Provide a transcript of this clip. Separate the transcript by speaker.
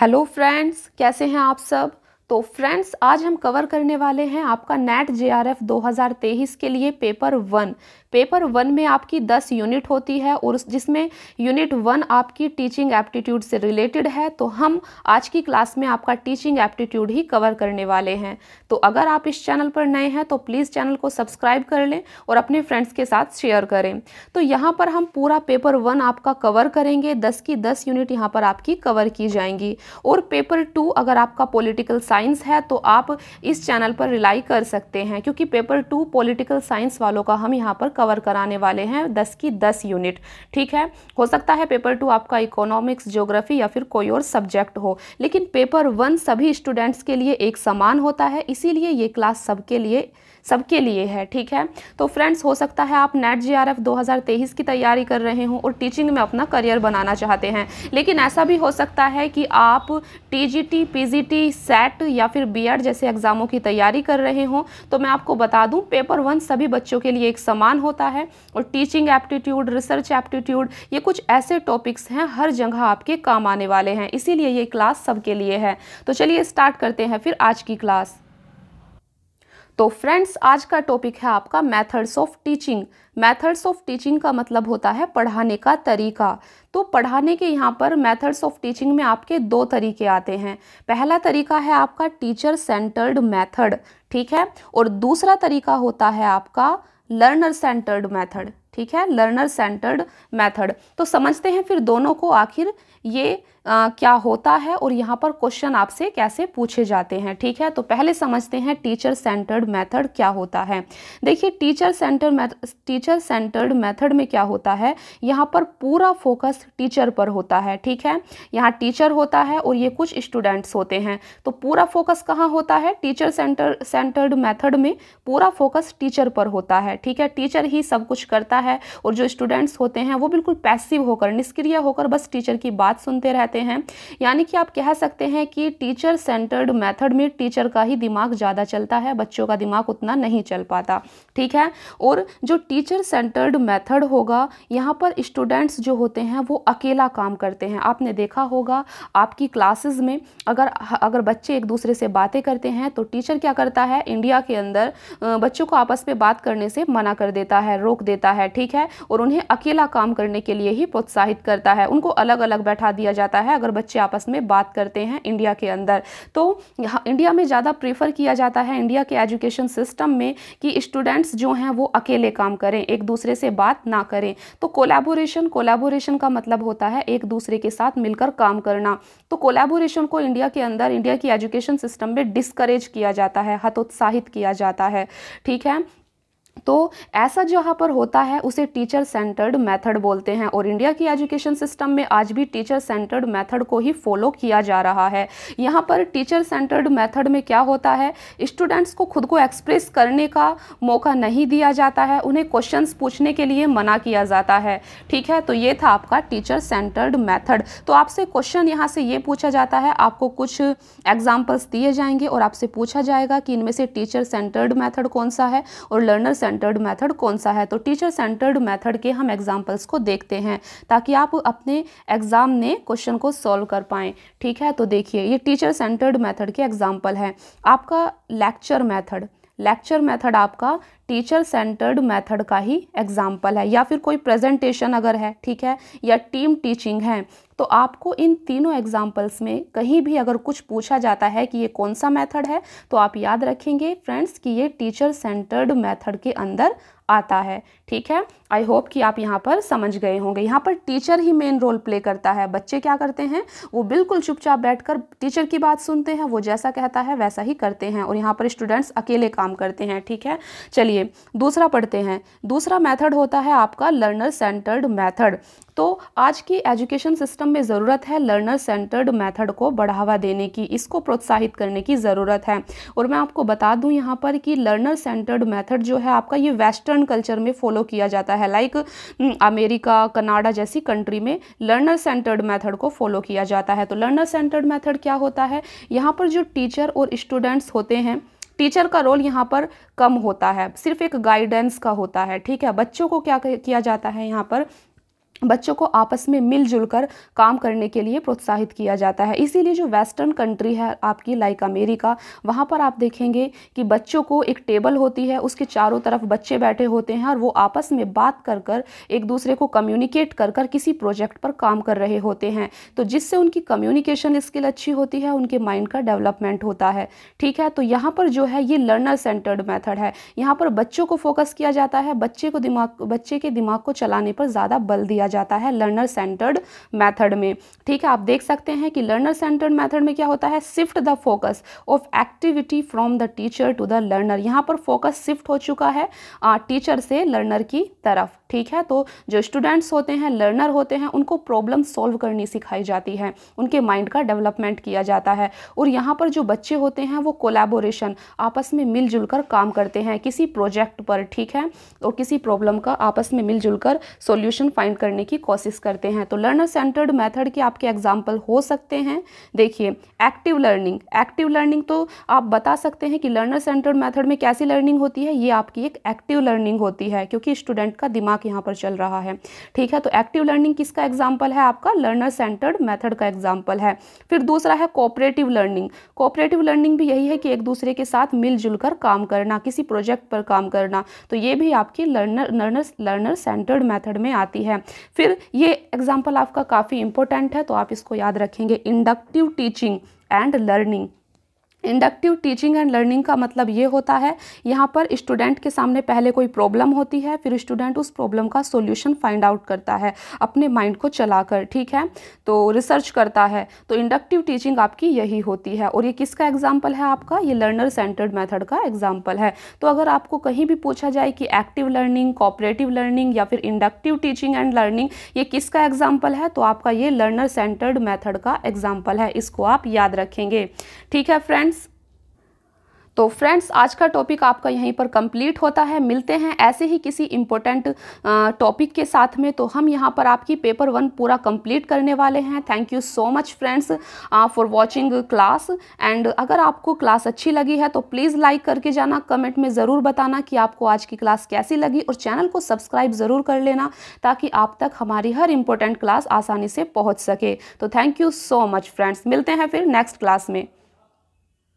Speaker 1: hello friends कैसे हैं आप सब तो फ्रेंड्स आज हम कवर करने वाले हैं आपका नेट जेआरएफ 2023 के लिए पेपर वन पेपर वन में आपकी 10 यूनिट होती है और जिसमें यूनिट वन आपकी टीचिंग एप्टीट्यूड से रिलेटेड है तो हम आज की क्लास में आपका टीचिंग एप्टीट्यूड ही कवर करने वाले हैं तो अगर आप इस चैनल पर नए हैं तो प्लीज़ चैनल को सब्सक्राइब कर लें और अपने फ्रेंड्स के साथ शेयर करें तो यहाँ पर हम पूरा पेपर वन आपका कवर करेंगे दस की दस यूनिट यहाँ पर आपकी कवर की जाएंगी और पेपर टू अगर आपका पोलिटिकल साइंस साइंस है तो आप इस चैनल पर रिलाई कर सकते हैं क्योंकि पेपर टू पॉलिटिकल साइंस वालों का हम यहाँ पर कवर कराने वाले हैं दस की दस यूनिट ठीक है हो सकता है पेपर टू आपका इकोनॉमिक्स ज्योग्राफी या फिर कोई और सब्जेक्ट हो लेकिन पेपर वन सभी स्टूडेंट्स के लिए एक समान होता है इसीलिए ये क्लास सबके लिए सबके लिए है ठीक है तो फ्रेंड्स हो सकता है आप नेट जी आर एफ दो हज़ार तेईस की तैयारी कर रहे हों और टीचिंग में अपना करियर बनाना चाहते हैं लेकिन ऐसा भी हो सकता है कि आप T G T P G T SET या फिर बी एड e जैसे एग्ज़ामों की तैयारी कर रहे हों तो मैं आपको बता दूँ पेपर वन सभी बच्चों के लिए एक समान होता है और टीचिंग एप्टीट्यूड रिसर्च एप्टीट्यूड ये कुछ ऐसे टॉपिक्स हैं हर जगह आपके काम आने वाले हैं इसीलिए ये क्लास सबके लिए है तो चलिए स्टार्ट करते हैं फिर आज की क्लास तो फ्रेंड्स आज का टॉपिक है आपका methods of teaching methods of teaching का मतलब होता है पढ़ाने का तरीका तो पढ़ाने के यहाँ पर मेथड्स ऑफ टीचिंग में आपके दो तरीके आते हैं पहला तरीका है आपका टीचर सेंटर्ड मेथड ठीक है और दूसरा तरीका होता है आपका लर्नर सेंटर्ड मेथड ठीक है लर्नर सेंटर्ड मेथड तो समझते हैं फिर दोनों को आखिर ये आ, क्या होता है और यहाँ पर क्वेश्चन आपसे कैसे पूछे जाते हैं ठीक है तो पहले समझते हैं टीचर सेंटर्ड मेथड क्या होता है देखिए teacher center teacher centered method में क्या होता है यहाँ पर पूरा फोकस टीचर पर होता है ठीक है यहाँ टीचर होता है और ये कुछ स्टूडेंट्स होते हैं तो पूरा फोकस कहाँ होता है टीचर सेंटर सेंटर्ड मैथड में पूरा फोकस टीचर पर होता है ठीक है टीचर ही सब कुछ करता है है और जो स्टूडेंट्स होते हैं वो बिल्कुल पैसिव होकर निष्क्रिय होकर बस टीचर की बात सुनते रहते हैं यानी कि आप कह सकते हैं कि टीचर सेंटर्ड मेथड में टीचर का ही दिमाग ज़्यादा चलता है बच्चों का दिमाग उतना नहीं चल पाता ठीक है और जो टीचर सेंटर्ड मेथड होगा यहाँ पर स्टूडेंट्स जो होते हैं वो अकेला काम करते हैं आपने देखा होगा आपकी क्लासेस में अगर अगर बच्चे एक दूसरे से बातें करते हैं तो टीचर क्या करता है इंडिया के अंदर बच्चों को आपस में बात करने से मना कर देता है रोक देता है है ठीक है और उन्हें अकेला काम करने के लिए ही प्रोत्साहित करता है उनको अलग अलग बैठा दिया जाता है अगर बच्चे आपस में बात करते हैं इंडिया के अंदर तो इंडिया में ज़्यादा प्रेफर किया जाता है इंडिया के एजुकेशन सिस्टम में कि स्टूडेंट्स जो हैं वो अकेले काम करें एक दूसरे से बात ना करें तो कोलैबोरेशन कोलैबोरेशन का मतलब होता है एक दूसरे के साथ मिलकर काम करना तो कोलैबोरेशन को इंडिया के अंदर इंडिया की एजुकेशन सिस्टम में डिस्करेज किया जाता है हतोत्साहित किया जाता है ठीक है तो ऐसा जहाँ पर होता है उसे टीचर सेंटर्ड मेथड बोलते हैं और इंडिया की एजुकेशन सिस्टम में आज भी टीचर सेंटर्ड मेथड को ही फॉलो किया जा रहा है यहाँ पर टीचर सेंटर्ड मेथड में क्या होता है स्टूडेंट्स को खुद को एक्सप्रेस करने का मौका नहीं दिया जाता है उन्हें क्वेश्चन पूछने के लिए मना किया जाता है ठीक है तो ये था आपका टीचर सेंटर्ड मैथड तो आपसे क्वेश्चन यहाँ से ये पूछा जाता है आपको कुछ एग्जाम्पल्स दिए जाएंगे और आपसे पूछा जाएगा कि इनमें से टीचर सेंटर्ड मैथड कौन सा है और लर्नर सेंटर्ड मेथड कौन सा है तो टीचर सेंटर्ड मेथड के हम एग्जाम्पल्स को देखते हैं ताकि आप अपने एग्ज़ाम में क्वेश्चन को सॉल्व कर पाएँ ठीक है तो देखिए ये टीचर सेंटर्ड मैथड के एग्जाम्पल हैं आपका लेक्चर मैथड लेक्चर मेथड आपका टीचर सेंटर्ड मेथड का ही एग्जाम्पल है या फिर कोई प्रेजेंटेशन अगर है ठीक है या टीम टीचिंग है तो आपको इन तीनों एग्जाम्पल्स में कहीं भी अगर कुछ पूछा जाता है कि ये कौन सा मेथड है तो आप याद रखेंगे फ्रेंड्स कि ये टीचर सेंटर्ड मेथड के अंदर आता है ठीक है आई होप कि आप यहाँ पर समझ गए होंगे यहाँ पर टीचर ही मेन रोल प्ले करता है बच्चे क्या करते हैं वो बिल्कुल चुपचाप बैठकर टीचर की बात सुनते हैं वो जैसा कहता है वैसा ही करते हैं और यहाँ पर स्टूडेंट्स अकेले काम करते हैं ठीक है चलिए दूसरा पढ़ते हैं दूसरा मैथड होता है आपका लर्नर सेंटर्ड मैथड तो आज की एजुकेशन सिस्टम में ज़रूरत है लर्नर सेंटर्ड मेथड को बढ़ावा देने की इसको प्रोत्साहित करने की ज़रूरत है और मैं आपको बता दूं यहाँ पर कि लर्नर सेंटर्ड मेथड जो है आपका ये वेस्टर्न कल्चर में फॉलो फॉलो किया जाता है लाइक हम्म, अमेरिका कनाडा जैसी कंट्री में लर्नर सेंटर्ड मेथड को फॉलो किया जाता है तो लर्नर सेंटर्ड मेथड क्या होता है यहाँ पर जो टीचर और स्टूडेंट्स होते हैं टीचर का रोल यहाँ पर कम होता है सिर्फ एक गाइडेंस का होता है ठीक है बच्चों को क्या किया जाता है यहाँ पर बच्चों को आपस में मिलजुल कर काम करने के लिए प्रोत्साहित किया जाता है इसीलिए जो वेस्टर्न कंट्री है आपकी लाइक अमेरिका वहाँ पर आप देखेंगे कि बच्चों को एक टेबल होती है उसके चारों तरफ बच्चे बैठे होते हैं और वो आपस में बात कर कर एक दूसरे को कम्युनिकेट कर कर किसी प्रोजेक्ट पर काम कर रहे होते हैं तो जिससे उनकी कम्युनिकेशन स्किल अच्छी होती है उनके माइंड का डेवलपमेंट होता है ठीक है तो यहाँ पर जो है ये लर्नर सेंटर्ड मैथड है यहाँ पर बच्चों को फोकस किया जाता है बच्चे को दिमाग बच्चे के दिमाग को चलाने पर ज़्यादा बल दिया जाता है लर्नर सेंटर्ड मैथड में ठीक है आप देख सकते हैं कि लर्नर सेंटर्ड मैथड में क्या होता है shift the focus of activity from the teacher to the learner यहाँ पर फोकस शिफ्ट हो चुका है टीचर से लर्नर की तरफ ठीक है तो जो स्टूडेंट्स होते हैं लर्नर होते हैं उनको प्रॉब्लम सॉल्व करनी सिखाई जाती है उनके माइंड का डेवलपमेंट किया जाता है और यहाँ पर जो बच्चे होते हैं वो कोलैबोरेशन आपस में मिलजुल कर काम करते हैं किसी प्रोजेक्ट पर ठीक है और किसी प्रॉब्लम का आपस में मिलजुल कर सोल्यूशन फाइंड करने करने की कोशिश करते हैं तो लर्नर सेंटर्ड मेथड के आपके एग्जाम्पल हो सकते हैं देखिए एक्टिव लर्निंग एक्टिव लर्निंग तो आप बता सकते हैं कि लर्नर सेंटर्ड मेथड में कैसी लर्निंग होती है ये आपकी एक एक्टिव लर्निंग होती है क्योंकि स्टूडेंट का दिमाग यहाँ पर चल रहा है ठीक है तो एक्टिव लर्निंग किसका एग्जाम्पल है आपका लर्नर सेंटर्ड मैथड का एग्जाम्पल है फिर दूसरा है कोऑपरेटिव लर्निंग कोऑपरेटिव लर्निंग भी यही है कि एक दूसरे के साथ मिलजुल कर काम करना किसी प्रोजेक्ट पर काम करना तो ये भी आपकी learner learner learner centered method में आती है फिर ये एग्जाम्पल आपका काफ़ी इंपॉर्टेंट है तो आप इसको याद रखेंगे inductive teaching and learning inductive teaching and learning का मतलब ये होता है यहाँ पर स्टूडेंट के सामने पहले कोई प्रॉब्लम होती है फिर स्टूडेंट उस प्रॉब्लम का सॉल्यूशन फाइंड आउट करता है अपने माइंड को चलाकर ठीक है तो रिसर्च करता है तो इंडक्टिव टीचिंग आपकी यही होती है और ये किसका एग्जाम्पल है आपका ये लर्नर सेंटर्ड मैथड का एग्जाम्पल है तो अगर आपको कहीं भी पूछा जाए कि एक्टिव लर्निंग कॉपरेटिव लर्निंग या फिर इंडक्टिव टीचिंग एंड लर्निंग ये किसका एग्जाम्पल है तो आपका ये लर्नर सेंटर्ड मैथड का एग्जाम्पल है इसको आप याद रखेंगे ठीक है फ्रेंड्स तो फ्रेंड्स आज का टॉपिक आपका यहीं पर कंप्लीट होता है मिलते हैं ऐसे ही किसी इम्पोर्टेंट टॉपिक के साथ में तो हम यहाँ पर आपकी पेपर वन पूरा कंप्लीट करने वाले हैं thank you so much friends for watching class and अगर आपको क्लास अच्छी लगी है तो प्लीज़ लाइक करके जाना कमेंट में ज़रूर बताना कि आपको आज की क्लास कैसी लगी और चैनल को सब्सक्राइब ज़रूर कर लेना ताकि आप तक हमारी हर इम्पोर्टेंट क्लास आसानी से पहुँच सके तो thank you so much friends मिलते हैं फिर नेक्स्ट क्लास में